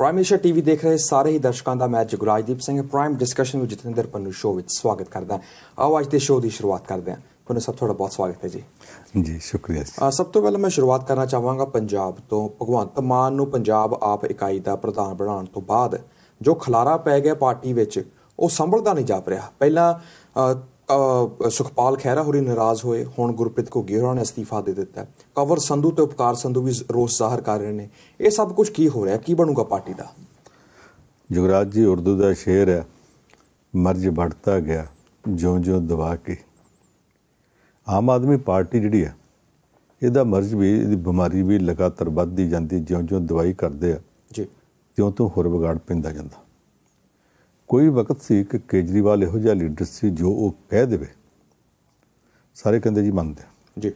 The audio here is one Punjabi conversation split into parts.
ਪ੍ਰਾਈਮ ਏਸ਼ੀਆ ਟੀਵੀ ਦੇਖ ਰਹੇ ਸਾਰੇ ਹੀ ਦਰਸ਼ਕਾਂ ਦਾ ਮੈਂ ਜਗਰਾਜਦੀਪ ਸਿੰਘ ਪ੍ਰਾਈਮ ਡਿਸਕਸ਼ਨ ਵਿੱਚ ਜਤਿੰਦਰ ਪੰਨੂ ਸ਼ੋਅ ਵਿੱਚ ਸਵਾਗਤ ਕਰਦਾ ਆਓ ਅੱਜ ਦੇ ਸ਼ੋਅ ਦੀ ਸ਼ੁਰੂਆਤ ਕਰਦੇ ਹਾਂ ਤੁਹਾਨੂੰ ਸਭ ਤੁਹਾਡਾ ਬਹੁਤ ਸਵਾਗਤ ਹੈ ਜੀ ਜੀ ਸ਼ੁਕਰੀਆ ਜੀ ਸਭ ਤੋਂ ਪਹਿਲਾਂ ਮੈਂ ਸ਼ੁਰੂਆਤ ਕਰਨਾ ਚਾਹਾਂਗਾ ਪੰਜਾਬ ਤੋਂ ਭਗਵੰਤ ਮਾਨ ਨੂੰ ਪੰਜਾਬ ਆਪ ਇਕਾਈ ਦਾ ਪ੍ਰਧਾਨ ਬਣਾਉਣ ਤੋਂ ਬਾਅਦ ਜੋ ਖਲਾਰਾ ਪੈ ਗਿਆ ਪਾਰਟੀ ਵਿੱਚ ਉਹ ਸੰਭਲਦਾ ਨਹੀਂ ਜਾ ਰਿਹਾ ਪਹਿਲਾਂ ਸੁਖਪਾਲ ਖਹਿਰਾ ਹੋਰੀ ਨਾਰਾਜ਼ ਹੋਏ ਹੁਣ ਗੁਰਪ੍ਰੀਤ ਕੋ ਹੋਰਾਂ ਨੇ ਅਸਤੀਫਾ ਦੇ ਦਿੱਤਾ ਕਵਰ ਸੰਧੂ ਤੇ ਉਪਕਾਰ ਸੰਧੂ ਵੀ ਰੋਸ ਜ਼ਾਹਰ ਕਰ ਰਹੇ ਨੇ ਇਹ ਸਭ ਕੁਝ ਕੀ ਹੋ ਰਿਹਾ ਕੀ ਬਣੂਗਾ ਪਾਰਟੀ ਦਾ ਜੁਗਰਾਜ ਜੀ ਉਰਦੂ ਦਾ ਸ਼ੇਰ ਹੈ ਮਰਜ ਵੜਦਾ ਗਿਆ ਜਿਉਂ-ਜਿਉਂ ਦਵਾ ਕੇ ਆਮ ਆਦਮੀ ਪਾਰਟੀ ਜਿਹੜੀ ਹੈ ਇਹਦਾ ਮਰਜ ਵੀ ਇਹਦੀ ਬਿਮਾਰੀ ਵੀ ਲਗਾਤਾਰ ਵੱਧਦੀ ਜਾਂਦੀ ਜਿਉਂ-ਜਿਉਂ ਦਵਾਈ ਕਰਦੇ ਆ ਜੀ ਤਿਉਂ-ਤਿਉਂ ਹੋਰ ਵਿਗਾੜ ਪੈਂਦਾ ਜਾਂਦਾ ਕੋਈ ਵਕਤ ਸੀ ਕਿ ਕੇਜਰੀਵਾਲ ਇਹੋ ਜਿਹਾ ਲੀਡਰ ਸੀ ਜੋ ਉਹ ਕਹਿ ਦੇਵੇ ਸਾਰੇ ਕਹਿੰਦੇ ਜੀ ਮੰਨਦੇ ਜੀ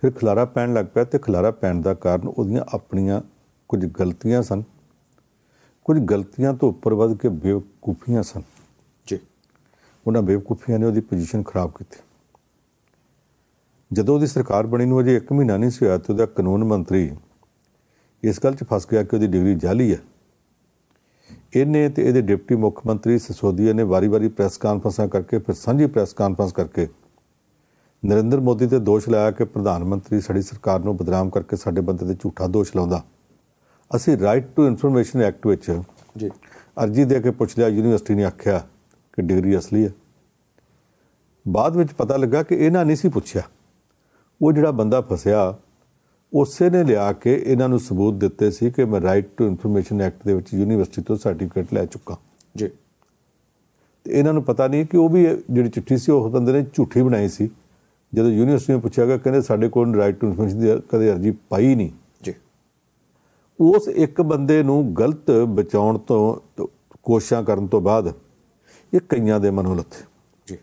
ਫਿਰ ਖਲਾਰਾ ਪੈਣ ਲੱਗ ਪਿਆ ਤੇ ਖਲਾਰਾ ਪੈਣ ਦਾ ਕਾਰਨ ਉਹਦੀਆਂ ਆਪਣੀਆਂ ਕੁਝ ਗਲਤੀਆਂ ਸਨ ਕੁਝ ਗਲਤੀਆਂ ਤੋਂ ਉੱਪਰ ਵੱਧ ਕੇ ਬੇਵਕੂਫੀਆਂ ਸਨ ਜੀ ਉਹਨਾਂ ਬੇਵਕੂਫੀਆਂ ਨੇ ਉਹਦੀ ਪੋਜੀਸ਼ਨ ਖਰਾਬ ਕੀਤੀ ਜਦੋਂ ਉਹਦੀ ਸਰਕਾਰ ਬਣੀ ਨੂੰ ਅਜੇ 1 ਮਹੀਨਾ ਨਹੀਂ ਸੀ ਹੋਇਆ ਤੇ ਉਹਦਾ ਕਾਨੂੰਨ ਮੰਤਰੀ ਇਸ ਗੱਲ 'ਚ ਫਸ ਗਿਆ ਕਿ ਉਹਦੀ ਡਿਗਰੀ ਜਾਲੀ ਹੈ ਇਹਨੇ ਤੇ ਇਹਦੇ ਡਿਪਟੀ ਮੁੱਖ ਮੰਤਰੀ ਸਸੋਦੀਆ ਨੇ ਵਾਰੀ-ਵਾਰੀ ਪ੍ਰੈਸ ਕਾਨਫਰੰਸਾਂ ਕਰਕੇ ਫਿਰ ਸਾਂਝੀ ਪ੍ਰੈਸ ਕਾਨਫਰੰਸ ਕਰਕੇ ਨਰਿੰਦਰ ਮੋਦੀ ਤੇ ਦੋਸ਼ ਲਾਇਆ ਕਿ ਪ੍ਰਧਾਨ ਮੰਤਰੀ ਸਾਡੀ ਸਰਕਾਰ ਨੂੰ ਬਦਨਾਮ ਕਰਕੇ ਸਾਡੇ ਬੰਦੇ ਤੇ ਝੂਠਾ ਦੋਸ਼ ਲਾਉਂਦਾ ਅਸੀਂ ਰਾਈਟ ਟੂ ਇਨਫੋਰਮੇਸ਼ਨ ਐਕਟ ਵਿੱਚ ਜੀ ਅਰਜੀ ਦੇ ਕੇ ਪੁੱਛ ਲਿਆ ਯੂਨੀਵਰਸਿਟੀ ਨੇ ਆਖਿਆ ਕਿ ਡਿਗਰੀ ਅਸਲੀ ਹੈ ਬਾਅਦ ਵਿੱਚ ਪਤਾ ਲੱਗਾ ਕਿ ਇਹਨਾਂ ਨਹੀਂ ਸੀ ਪੁੱਛਿਆ ਉਹ ਜਿਹੜਾ ਬੰਦਾ ਫਸਿਆ ਉਸੇ ਨੇ ਲਿਆ ਕੇ ਇਹਨਾਂ ਨੂੰ ਸਬੂਤ ਦਿੱਤੇ ਸੀ ਕਿ ਮੈਂ ਰਾਈਟ ਟੂ ਇਨਫੋਰਮੇਸ਼ਨ ਐਕਟ ਦੇ ਵਿੱਚ ਯੂਨੀਵਰਸਿਟੀ ਤੋਂ ਸਰਟੀਫਿਕੇਟ ਲੈ ਚੁੱਕਾ ਜੀ ਤੇ ਇਹਨਾਂ ਨੂੰ ਪਤਾ ਨਹੀਂ ਕਿ ਉਹ ਵੀ ਜਿਹੜੀ ਚਿੱਠੀ ਸੀ ਉਹ ਬੰਦੇ ਨੇ ਝੂਠੀ ਬਣਾਈ ਸੀ ਜਦੋਂ ਯੂਨੀਵਰਸਿਟੀ ਨੇ ਪੁੱਛਿਆ ਗਿਆ ਕਹਿੰਦੇ ਸਾਡੇ ਕੋਲ ਰਾਈਟ ਟੂ ਇਨਫੋਰਮੇਸ਼ਨ ਦੀ ਕਦੇ ਅਰਜੀ ਪਾਈ ਨਹੀਂ ਜੀ ਉਸ ਇੱਕ ਬੰਦੇ ਨੂੰ ਗਲਤ ਬਚਾਉਣ ਤੋਂ ਕੋਸ਼ਿਸ਼ਾਂ ਕਰਨ ਤੋਂ ਬਾਅਦ ਇਹ ਕਈਆਂ ਦੇ ਮਨੋਲਥ ਜੀ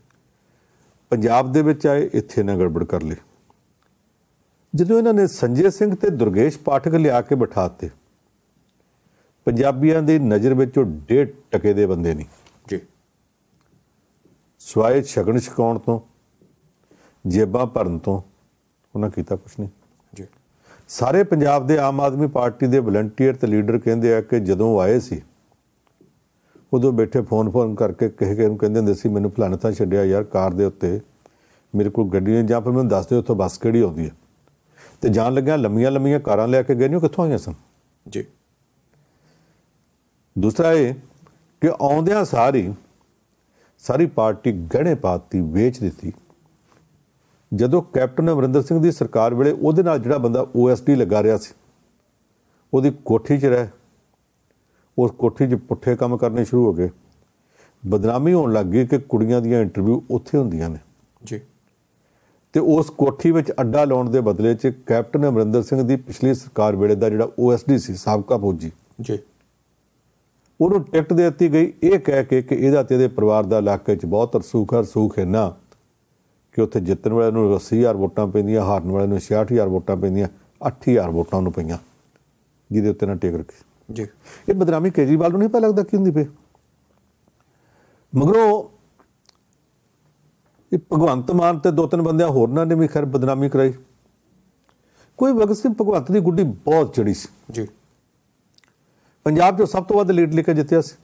ਪੰਜਾਬ ਦੇ ਵਿੱਚ ਆਏ ਇੱਥੇ ਨਾ ਗੜਬੜ ਕਰ ਲਈ ਜਦੋਂ ਇਹਨਾਂ ਨੇ ਸੰਜੇ ਸਿੰਘ ਤੇ ਦੁਰਗੇਸ਼ ਪਾਠਕ ਲਿਆ ਕੇ ਬਿਠਾਤੇ ਪੰਜਾਬੀਆਂ ਦੀ ਨਜ਼ਰ ਵਿੱਚ ਉਹ ਡੇਢ ਟਕੇ ਦੇ ਬੰਦੇ ਨਹੀਂ ਜੀ ਸਵਾਇ ਛਗਣ ਛਕਾਉਣ ਤੋਂ ਜੇਬਾਂ ਭਰਨ ਤੋਂ ਉਹਨਾਂ ਕੀਤਾ ਕੁਝ ਨਹੀਂ ਜੀ ਸਾਰੇ ਪੰਜਾਬ ਦੇ ਆਮ ਆਦਮੀ ਪਾਰਟੀ ਦੇ ਵਲੰਟੀਅਰ ਤੇ ਲੀਡਰ ਕਹਿੰਦੇ ਆ ਕਿ ਜਦੋਂ ਆਏ ਸੀ ਉਦੋਂ ਬੈਠੇ ਫੋਨ ਫੋਨ ਕਰਕੇ ਕਿਸੇ ਕਿਸੇ ਨੂੰ ਕਹਿੰਦੇ ਹੁੰਦੇ ਸੀ ਮੈਨੂੰ ਫਲਾਣੇ ਤਾਂ ਛੱਡਿਆ ਯਾਰ ਕਾਰ ਦੇ ਉੱਤੇ ਮੇਰੇ ਕੋਲ ਗੱਡੀ ਨਹੀਂ ਜਾਂ ਫਿਰ ਮੈਨੂੰ ਦੱਸ ਦਿਓ ਉੱਥੋਂ ਬੱਸ ਕਿਹੜੀ ਆਉਂਦੀ ਹੈ ਤੇ ਜਾਣ ਲੱਗਿਆ ਲੰਮੀਆਂ ਲੰਮੀਆਂ ਕਾਰਾਂ ਲੈ ਕੇ ਗਏ ਨੇ ਕਿੱਥੋਂ ਆਈਆਂ ਸਨ ਜੀ ਦੂਸਰਾ ਇਹ ਕਿ ਆਉਂਦਿਆਂ ਸਾਰੀ ਸਾਰੀ ਪਾਰਟੀ ਗਹਿਣੇ ਪਾਤੀ ਵੇਚ ਦਿੱਤੀ ਜਦੋਂ ਕੈਪਟਨ ਅਮਰਿੰਦਰ ਸਿੰਘ ਦੀ ਸਰਕਾਰ ਵੇਲੇ ਉਹਦੇ ਨਾਲ ਜਿਹੜਾ ਬੰਦਾ ਓਐਸਡੀ ਲੱਗਾ ਰਿਹਾ ਸੀ ਉਹਦੀ ਕੋਠੀ 'ਚ ਰਹਿ ਉਸ ਕੋਠੀ 'ਚ ਪੁੱਠੇ ਕੰਮ ਕਰਨੇ ਸ਼ੁਰੂ ਹੋ ਗਏ ਬਦਨਾਮੀ ਹੋਣ ਲੱਗ ਗਈ ਕਿ ਕੁੜੀਆਂ ਦੀਆਂ ਇੰਟਰਵਿਊ ਉੱਥੇ ਹੁੰਦੀਆਂ ਨੇ ਜੀ ਤੇ ਉਸ ਕੋਠੀ ਵਿੱਚ ਅੱਡਾ ਲਾਉਣ ਦੇ ਬਦਲੇ 'ਚ ਕੈਪਟਨ ਅਮਰਿੰਦਰ ਸਿੰਘ ਦੀ ਪਿਛਲੀ ਸਰਕਾਰ ਵੇਲੇ ਦਾ ਜਿਹੜਾ ਓਐਸਡੀ ਸੀ ਸਾਬਕਾ ਫੌਜੀ ਜੀ ਉਹਨੂੰ ਟਿਕਟ ਦੇ ਦਿੱਤੀ ਗਈ ਇਹ ਕਹਿ ਕੇ ਕਿ ਇਹਦਾ ਤੇ ਇਹਦੇ ਪਰਿਵਾਰ ਦਾ ਇਲਾਕੇ 'ਚ ਬਹੁਤ ਰਸੂਖ ਹੈ ਰਸੂਖ ਹੈ ਨਾ ਕਿ ਉੱਥੇ ਜਿੱਤਣ ਵਾਲੇ ਨੂੰ 80000 ਵੋਟਾਂ ਪੈਂਦੀਆਂ ਹਾਰਨ ਵਾਲੇ ਨੂੰ 66000 ਵੋਟਾਂ ਪੈਂਦੀਆਂ 8000 ਵੋਟਾਂ ਨੂੰ ਪਈਆਂ ਜਿਹਦੇ ਉੱਤੇ ਨਾ ਟੇਕ ਜੀ ਇਹ ਬਦਨਾਮੀ ਕੇਜਰੀਵਾਲ ਨੂੰ ਨਹੀਂ ਪਤਾ ਲੱਗਦਾ ਕਿ ਹੁੰਦੀ ਪਈ ਮਗਰੋਂ ਇਹ ਭਗਵੰਤ ਮਾਨ ਤੇ ਦੋ ਤਿੰਨ ਬੰਦਿਆਂ ਹੋਰਨਾਂ ਨੇ ਵੀ ਖੈਰ ਬਦਨਾਮੀ ਕਰਾਈ ਕੋਈ ਭਗਤ ਸਿੰਘ ਭਗਵੰਤ ਦੀ ਗੁੱਡੀ ਬਹੁਤ ਚੜੀ ਸੀ ਜੀ ਪੰਜਾਬ ਜੋ ਸਭ ਤੋਂ ਵੱਧ ਲੀਡ ਲੈ ਕੇ ਜਿੱਤਿਆ ਸੀ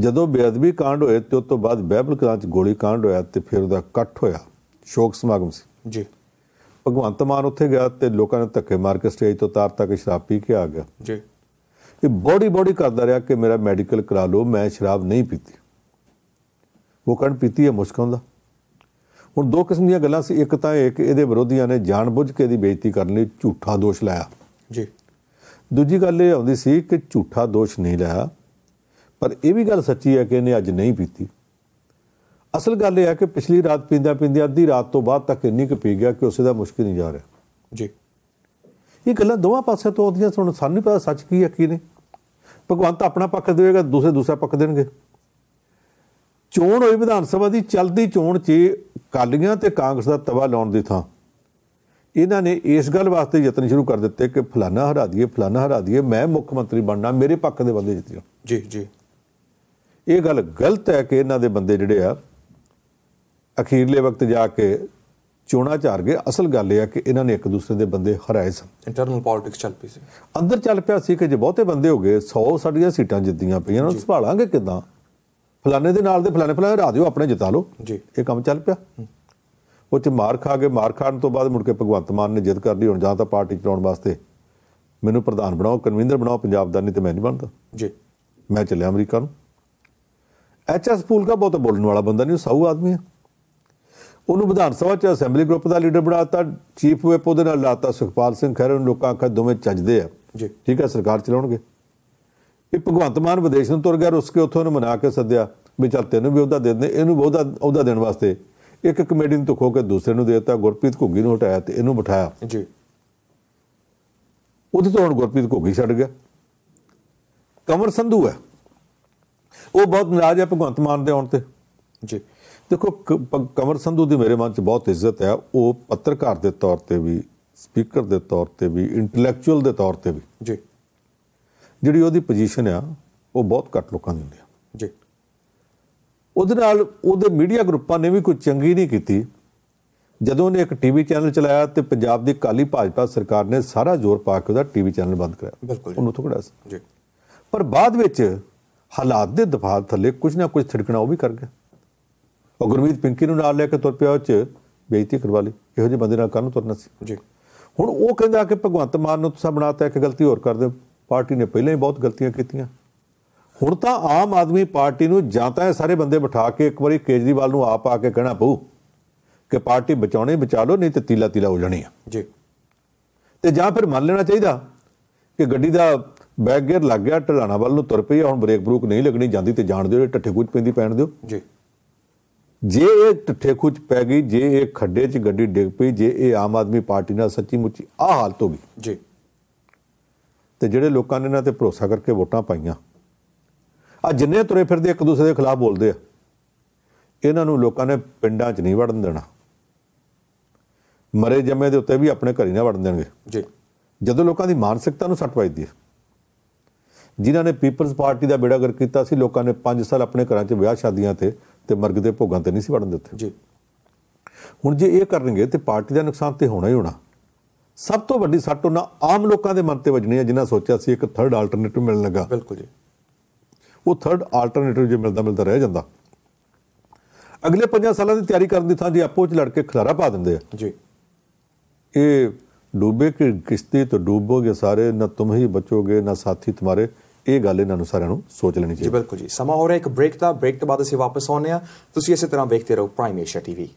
ਜਦੋਂ ਬੇਅਦਬੀ ਕਾਂਡ ਹੋਇਆ ਤੇ ਉਸ ਤੋਂ ਬਾਅਦ ਬਹਿਬਲ ਕਲਾਂ 'ਚ ਗੋਲੀ ਕਾਂਡ ਹੋਇਆ ਤੇ ਫਿਰ ਉਹਦਾ ਇਕੱਠ ਹੋਇਆ ਸ਼ੋਕ ਸਮਾਗਮ ਸੀ ਜੀ ਭਗਵੰਤ ਮਾਨ ਉੱਥੇ ਗਿਆ ਤੇ ਲੋਕਾਂ ਨੇ ਧੱਕੇ ਮਾਰ ਕੇ ਸਟੇਜ ਤੋਂ ਤਾਰ ਤੱਕ ਸ਼ਰਾਬ ਪੀ ਕੇ ਆ ਗਿਆ ਜੀ ਇਹ ਬੋੜੀ ਬੋੜੀ ਕਰਦਾ ਰਿਹਾ ਕਿ ਮੇਰਾ ਮੈਡੀਕਲ ਕਰਾ ਲਓ ਮੈਂ ਸ਼ਰਾਬ ਨਹੀਂ ਪੀਤੀ ਉਹ ਕਣ ਪੀਤੀ ਹੈ ਮੁਸਕਾਂ ਦਾ ਹੁਣ ਦੋ ਕਿਸਮ ਦੀਆਂ ਗੱਲਾਂ ਸੀ ਇੱਕ ਤਾਂ ਇਹ ਕਿ ਇਹਦੇ ਵਿਰੋਧੀਆਂ ਨੇ ਜਾਣਬੁੱਝ ਕੇ ਦੀ ਬੇਇੱਜ਼ਤੀ ਕਰਨ ਲਈ ਝੂਠਾ ਦੋਸ਼ ਲਾਇਆ ਜੀ ਦੂਜੀ ਗੱਲ ਇਹ ਆਉਂਦੀ ਸੀ ਕਿ ਝੂਠਾ ਦੋਸ਼ ਨਹੀਂ ਲਾਇਆ ਪਰ ਇਹ ਵੀ ਗੱਲ ਸੱਚੀ ਹੈ ਕਿ ਇਹਨੇ ਅੱਜ ਨਹੀਂ ਪੀਤੀ ਅਸਲ ਗੱਲ ਇਹ ਹੈ ਕਿ ਪਿਛਲੀ ਰਾਤ ਪੀਂਦਾ ਪੀਂਦਾ ਅੱਧੀ ਰਾਤ ਤੋਂ ਬਾਅਦ ਤੱਕ ਇੰਨੀ ਕੁ ਪੀ ਗਿਆ ਕਿ ਉਸੇ ਦਾ ਮੁਸ਼ਕਿਲ ਨਹੀਂ ਜਾ ਰਿਹਾ ਜੀ ਇਹ ਗੱਲਾਂ ਦੋਵਾਂ ਪਾਸੇ ਤੋਂ ਆਉਂਦੀਆਂ ਸਾਨੂੰ ਨਹੀਂ ਪਤਾ ਸੱਚ ਕੀ ਹੈ ਕੀ ਨਹੀਂ ਭਗਵਾਨ ਤਾਂ ਆਪਣਾ ਪੱਖ ਦੇਵੇਗਾ ਦੂਸਰੇ ਦੂਸਰਾ ਪੱਖ ਦੇਣਗੇ ਚੋਣ ਹੋਈ ਵਿਧਾਨ ਸਭਾ ਦੀ ਚਲਦੀ ਚੋਣ 'ਚ ਕਾਲੀਆਂ ਤੇ ਕਾਂਗਰਸ ਦਾ ਤਵਾ ਲਾਉਣ ਦੀ ਥਾਂ ਇਹਨਾਂ ਨੇ ਇਸ ਗੱਲ ਵਾਸਤੇ ਯਤਨ ਸ਼ੁਰੂ ਕਰ ਦਿੱਤੇ ਕਿ ਫਲਾਣਾ ਹਰਾ ਦਈਏ ਫਲਾਣਾ ਹਰਾ ਦਈਏ ਮੈਂ ਮੁੱਖ ਮੰਤਰੀ ਬਣਨਾ ਮੇਰੇ ਪੱਖ ਦੇ ਬੰਦੇ ਜਿੱਤਿਓ ਜੀ ਜੀ ਇਹ ਗੱਲ ਗਲਤ ਹੈ ਕਿ ਇਹਨਾਂ ਦੇ ਬੰਦੇ ਜਿਹੜੇ ਆ ਅਖੀਰਲੇ ਵਕਤ ਜਾ ਕੇ ਚੋਣਾ ਝਾਰ ਗਏ ਅਸਲ ਗੱਲ ਇਹ ਆ ਕਿ ਇਹਨਾਂ ਨੇ ਇੱਕ ਦੂਸਰੇ ਦੇ ਬੰਦੇ ਹਰਾਏ ਸਨ ਇੰਟਰਨਲ ਪੋਲਿਟਿਕਸ ਚੱਲ ਪਈ ਸੀ ਅੰਦਰ ਚੱਲ ਪਿਆ ਸੀ ਕਿ ਜੇ ਬਹੁਤੇ ਬੰਦੇ ਹੋ ਗਏ 100 ਸਾਡੀਆਂ ਸੀਟਾਂ ਜਿੱਤੀਆਂ ਪਈਆਂ ਉਹਨਾਂ ਨੂੰ ਸੰਭਾਲਾਂਗੇ ਕਿਦਾਂ ਫਲਾਣੇ ਦੇ ਨਾਲ ਦੇ ਫਲਾਣੇ ਫਲਾਣੇ ਹਰਾ ਦਿਓ ਆਪਣੇ ਜਿਤਾ ਲਓ ਜੀ ਇਹ ਕੰਮ ਚੱਲ ਪਿਆ ਉਹ ਚ ਮਾਰ ਖਾ ਕੇ ਮਾਰ ਖਾਣ ਤੋਂ ਬਾਅਦ ਮੁੜ ਕੇ ਭਗਵੰਤ ਮਾਨ ਨੇ ਜਿੱਦ ਕਰ ਲਈ ਹੁਣ ਜਾਂ ਤਾਂ ਪਾਰਟੀ ਚਲਾਉਣ ਵਾਸਤੇ ਮੈਨੂੰ ਪ੍ਰਧਾਨ ਬਣਾਓ ਕਨਵੀਨਰ ਬਣਾਓ ਪੰਜਾਬ ਦਾ ਨਹੀਂ ਤੇ ਮੈਂ ਨਹੀਂ ਬਣਦਾ ਜੀ ਮੈਂ ਚੱਲਿਆ ਅਮਰੀਕਾ ਨੂੰ ਐਚਐਸ ਪੂਲ ਦਾ ਬਹੁਤ ਬੋਲਣ ਵਾਲਾ ਬੰਦਾ ਨਹੀਂ ਉਹ ਸਾਊ ਆਦਮੀ ਹੈ ਉਹਨੂੰ ਵਿਧਾਨ ਸਭਾ ਚ ਅਸੈਂਬਲੀ ਗਰੁੱਪ ਦਾ ਲੀਡਰ ਬਣਾਤਾ ਚੀਫ ਵਿਪ ਉਹਦੇ ਨਾਲ ਲਾਤਾ ਸੁਖਪਾਲ ਸਿੰਘ ਖਹਿਰਾ ਨੂੰ ਲੋਕਾਂ ਅੱਖਾਂ ਦੋਵੇਂ ਚੱਜਦੇ ਆ ਜੀ ਠੀਕ ਹੈ ਸਰਕਾਰ ਚਲਾਉਣਗੇ ਇਹ ਭਗਵੰਤ ਮਾਨ ਵਿਦੇਸ਼ ਨੂੰ ਤੁਰ ਗਿਆ ਰੁੱਸ ਕੇ ਉੱਥੋਂ ਨੂੰ ਮਨਾ ਕੇ ਸੱਦਿਆ ਵੀ ਚੱਲ ਤੈਨੂੰ ਵੀ ਉਹਦਾ ਦੇ ਦਿੰਦੇ ਇਹਨੂੰ ਬਹੁਤਾ ਉਹਦਾ ਦੇਣ ਵਾਸਤੇ ਇੱਕ ਕਮੇਡੀ ਨੂੰ ਧੁਖੋ ਕੇ ਦੂਸਰੇ ਨੂੰ ਦੇਤਾ ਗੁਰਪ੍ਰੀਤ ਘੁੱਗੀ ਨੂੰ ਹਟਾਇਆ ਤੇ ਇਹਨੂੰ ਬਿਠਾਇਆ ਜੀ ਉਹਦੇ ਤੋਂ ਗੁਰਪ੍ਰੀਤ ਘੁੱਗੀ ਛੱਡ ਗਿਆ ਕਮਰ ਸੰਧੂ ਹੈ ਉਹ ਬਹੁਤ ਨਾਰਾਜ਼ ਹੈ ਭਗਵੰਤ ਮਾਨ ਦੇ ਆਉਣ ਤੇ ਜੀ ਦੇਖੋ ਕਮਰ ਸੰਧੂ ਦੀ ਮੇਰੇ ਮਨ 'ਚ ਬਹੁਤ ਇੱਜ਼ਤ ਹੈ ਉਹ ਪੱਤਰਕਾਰ ਦੇ ਤੌਰ ਤੇ ਵੀ ਸਪੀਕਰ ਦੇ ਤੌਰ ਤੇ ਵੀ ਇੰਟੈਲੈਕਚੁਅਲ ਦੇ ਤੌਰ ਤੇ ਵੀ ਜੀ ਜਿਹੜੀ ਉਹਦੀ ਪੋਜੀਸ਼ਨ ਆ ਉਹ ਬਹੁਤ ਘੱਟ ਲੋਕਾਂ ਦੀ ਹੁੰਦੀ ਆ ਜੀ ਉਹਦੇ ਨਾਲ ਉਹਦੇ ਮੀਡੀਆ ਗਰੁੱਪਾਂ ਨੇ ਵੀ ਕੋਈ ਚੰਗੀ ਨਹੀਂ ਕੀਤੀ ਜਦੋਂ ਉਹਨੇ ਇੱਕ ਟੀਵੀ ਚੈਨਲ ਚਲਾਇਆ ਤੇ ਪੰਜਾਬ ਦੀ ਕਾਲੀ ਭਾਜਪਾ ਸਰਕਾਰ ਨੇ ਸਾਰਾ ਜ਼ੋਰ ਪਾ ਕੇ ਉਹਦਾ ਟੀਵੀ ਚੈਨਲ ਬੰਦ ਕਰਾਇਆ ਉਹਨੂੰ ਥੋੜਾ ਸੀ ਜੀ ਪਰ ਬਾਅਦ ਵਿੱਚ ਹਾਲਾਤ ਦੇ ਦਬਾਅ ਥੱਲੇ ਕੁਝ ਨਾ ਕੁਝ ਥੜਕਣਾ ਉਹ ਵੀ ਕਰ ਗਿਆ ਉਹ ਗੁਰਮੀਤ ਪਿੰਕੀ ਨੂੰ ਨਾਲ ਲੈ ਕੇ ਤੁਰ ਪਿਆ ਉਹ ਚ ਬੇਇੱਜ਼ਤੀ ਕਰਵਾ ਲਈ ਇਹੋ ਜਿਹੇ ਬੰਦੇ ਨਾਲ ਕਰਨ ਤੁਰਨਾ ਸੀ ਜੀ ਹੁਣ ਉਹ ਕਹਿੰਦਾ ਕਿ ਭਗਵੰਤ ਮਾਨ ਨੂੰ ਤੁਸੀਂ ਬਣਾਤਾ ਇੱਕ ਗਲਤੀ ਹੋਰ ਕਰ ਦਿਓ ਪਾਰਟੀ ਨੇ ਪਹਿਲਾਂ ਹੀ ਬਹੁਤ ਗਲਤੀਆਂ ਕੀਤੀਆਂ ਹੁਣ ਤਾਂ ਆਮ ਆਦਮੀ ਪਾਰਟੀ ਨੂੰ ਜਾਂ ਤਾਂ ਸਾਰੇ ਬੰਦੇ ਬਿਠਾ ਕੇ ਇੱਕ ਵਾਰੀ ਕੇਜਰੀਵਾਲ ਨੂੰ ਆਪ ਆ ਕੇ ਕਹਿਣਾ ਪਊ ਕਿ ਪਾਰਟੀ ਬਚਾਉਣੀ ਬਚਾ ਲਓ ਨਹੀਂ ਤੇ ਤੀਲਾ ਤੀਲਾ ਹੋ ਜਾਣੀ ਆ ਜੀ ਤੇ ਜਾਂ ਫਿਰ ਮੰਨ ਲੈਣਾ ਚਾਹੀਦਾ ਕਿ ਗੱਡੀ ਦਾ ਬੈਕ ਗੇਅਰ ਲੱਗ ਗਿਆ ਢਲਾਣਾ ਵੱਲ ਨੂੰ ਤੁਰ ਪਈ ਹੁਣ ਬ੍ਰੇਕ ਬਰੂਕ ਨਹੀਂ ਲੱਗਣੀ ਜਾਂਦੀ ਤੇ ਜਾਣ ਦਿਓ ਇਹ ਟੱਠੇ ਕੁਝ ਪੈਂਦੀ ਪੈਣ ਦਿਓ ਜੀ ਜੇ ਇਹ ਟੱਠੇ ਕੁਝ ਪੈ ਗਈ ਜੇ ਇਹ ਖੱਡੇ 'ਚ ਗੱਡੀ ਡਿੱਗ ਪਈ ਜੇ ਇਹ ਆਮ ਆਦਮੀ ਪਾਰਟੀ ਨਾਲ ਸੱਚੀ ਮੁੱਚੀ ਆ ਹਾਲਤ ਹੋ ਗਈ ਜੀ ਤੇ ਜਿਹੜੇ ਲੋਕਾਂ ਨੇ ਇਹਨਾਂ ਤੇ ਭਰੋਸਾ ਕਰਕੇ ਵੋਟਾਂ ਪਾਈਆਂ ਆ ਜਿੰਨੇ ਤੁਰੇ ਫਿਰਦੇ ਇੱਕ ਦੂਸਰੇ ਦੇ ਖਿਲਾਫ ਬੋਲਦੇ ਆ ਇਹਨਾਂ ਨੂੰ ਲੋਕਾਂ ਨੇ ਪਿੰਡਾਂ 'ਚ ਨਹੀਂ ਵੜਨ ਦੇਣਾ ਮਰੇ ਜੰਮੇ ਦੇ ਉੱਤੇ ਵੀ ਆਪਣੇ ਘਰੀ ਨਾ ਵੜਨ ਦੇਣਗੇ ਜੀ ਜਦੋਂ ਲੋਕਾਂ ਦੀ ਮਾਨਸਿਕਤਾ ਨੂੰ ਸੱਟ ਵੱਜਦੀ ਹੈ ਜਿਨ੍ਹਾਂ ਨੇ ਪੀਪਲਸ ਪਾਰਟੀ ਦਾ ਬੇੜਾ ਗਰ ਕੀਤਾ ਸੀ ਲੋਕਾਂ ਨੇ 5 ਸਾਲ ਆਪਣੇ ਘਰਾਂ 'ਚ ਵਿਆਹ ਸ਼ਾਦੀਆਂ ਤੇ ਤੇ ਮਰਗ ਦੇ ਭੋਗਾਂ ਤੇ ਨਹੀਂ ਸੀ ਵੜਨ ਦਿੱਤੇ ਜੀ ਹੁਣ ਜੇ ਇਹ ਕਰਨਗੇ ਤੇ ਪਾਰਟੀ ਦਾ ਨੁਕਸਾਨ ਤੇ ਹੋਣਾ ਹੀ ਹੋਣਾ ਸਭ ਤੋਂ ਵੱਡੀ ਸੱਟ ਉਹਨਾਂ ਆਮ ਲੋਕਾਂ ਦੇ ਮਨ ਤੇ ਵੱਜਣੀ ਹੈ ਜਿਨ੍ਹਾਂ ਸੋਚਿਆ ਸੀ ਇੱਕ ਥਰਡ ਆਲਟਰਨੇਟਿਵ ਮਿਲਣ ਲੱਗਾ ਬਿਲਕੁਲ ਜੀ ਉਹ ਥਰਡ ਆਲਟਰਨੇਟਿਵ ਜੇ ਮਿਲਦਾ ਮਿਲਦਾ ਰਹਿ ਜਾਂਦਾ ਅਗਲੇ 5 ਸਾਲਾਂ ਦੀ ਤਿਆਰੀ ਕਰਨ ਦੀ ਥਾਂ ਜੇ ਆਪੋ ਵਿੱਚ ਲੜ ਕੇ ਖਲਾਰਾ ਪਾ ਦਿੰਦੇ ਆ ਜੀ ਇਹ ਡੂਬੇ ਕਿ ਕਿਸ਼ਤੀ ਤੋਂ ਡੂਬੋਗੇ ਸਾਰੇ ਨਾ ਤੁਮ ਹੀ ਬਚੋਗੇ ਨਾ ਸਾਥੀ ਤੁਹਾਰੇ ਇਹ ਗੱਲ ਇਹਨਾਂ ਨੂੰ ਸਾਰਿਆਂ ਨੂੰ ਸੋਚ ਲੈਣੀ ਚਾਹੀਦੀ ਜੀ ਬਿਲਕੁਲ ਜੀ ਸਮਾਂ ਹੋ ਰਿਹਾ ਇੱਕ ਬ੍ਰੇਕ ਦਾ ਬ੍ਰੇਕ ਤੋਂ ਬਾਅਦ ਅਸੀਂ ਵਾਪਸ ਆਉਂਦੇ ਆ ਤੁਸੀਂ ਇਸੇ ਤਰ੍ਹਾਂ ਵੇਖਦੇ ਰਹੋ ਪ੍ਰਾਈਮ ਏਸ਼ੀਆ ਟੀਵੀ